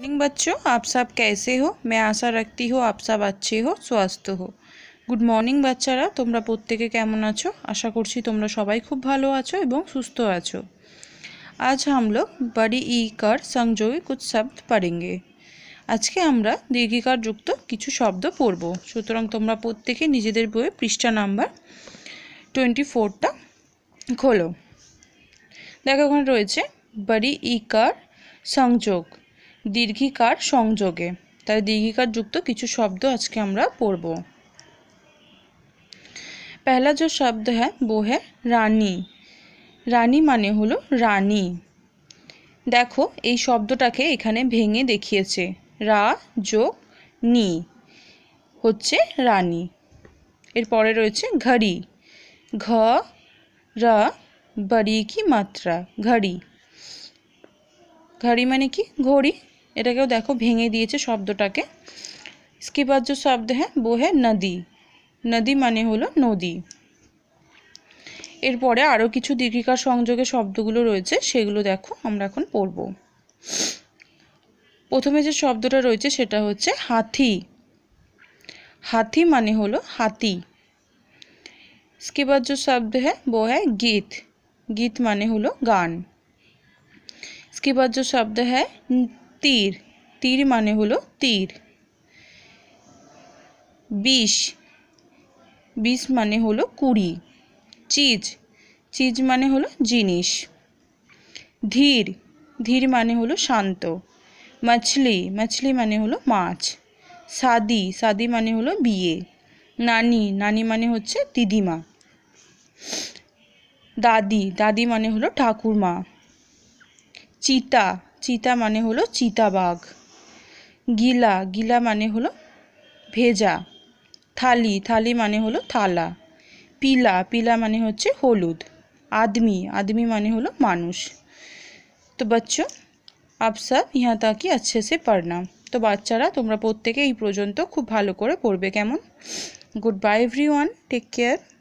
morning बच्चों आप सब कैसे हो मैं আশা রাখতি হো আপ সব अच्छे हो स्वस्थ हो গুড মর্নিং বাচ্চারা তোমরা প্রত্যেকে কেমন আছো আশা করছি তোমরা সবাই খুব ভালো আছো এবং সুস্থ আছো আজ हम বাড়ি ই কার সংযোগী कुछ শব্দ পড়ेंगे আজকে আমরা দীর্ঘিকার যুক্ত কিছু শব্দ পড়ব সুতরাং তোমরা প্রত্যেকে নিজেদের বইয়ে পৃষ্ঠা নাম্বার টোয়েন্টি ফোরটা খোলো দেখো ওখানে রয়েছে বাড়ি ই কার সংযোগ দীর্ঘিকার সংযোগে তাই দীর্ঘিকার যুক্ত কিছু শব্দ আজকে আমরা পড়ব পহলা যে শব্দ হ্যাঁ বো হ্যাঁ রানী রানী মানে হলো রানী দেখো এই শব্দটাকে এখানে ভেঙে দেখিয়েছে রা যোগ নি হচ্ছে রানী এরপরে রয়েছে ঘড়ি ঘ রা বাড়ি কি মাত্রা ঘড়ি ঘড়ি মানে কি ঘড়ি এটাকেও দেখো ভেঙে দিয়েছে শব্দটাকে যে শব্দ হ্যাঁ বো হ্যাঁ নদী নদী মানে হলো নদী এরপরে আরও কিছু দীর্ঘিকার সংযোগে শব্দগুলো রয়েছে সেগুলো দেখো আমরা এখন পড়ব প্রথমে যে শব্দটা রয়েছে সেটা হচ্ছে হাতি হাতি মানে হলো হাতি इसके बाद जो शब्द है वो है গীত गीत माने हलो गान इसके बाद जो তীর তীর মানে হলো তীর বিষ বিষ মানে হলো কুড়ি চিজ চিজ মানে হলো জিনিস ধীর ধীর মানে হলো শান্ত মাছলি মাছলি মানে হলো মাছ সাদি সাদি মানে হলো বিয়ে নানি নানি মানে হচ্ছে দিদিমা দাদি দাদি মানে হলো ঠাকুরমা চিতা চিতা মানে হলো চিতাবাঘ গিলা গিলা মানে হলো ভেজা থালি থালি মানে হলো থালা পিলা পিলা মানে হচ্ছে হলুদ আদমি আদমি মানে হলো মানুষ তো বাচ্চো আপ সব ইহা तक আচ্ছে সে পড়না তো বাচ্চারা তোমরা প্রত্যেকে এই পর্যন্ত খুব ভালো করে পড়বে কেমন goodbye everyone take care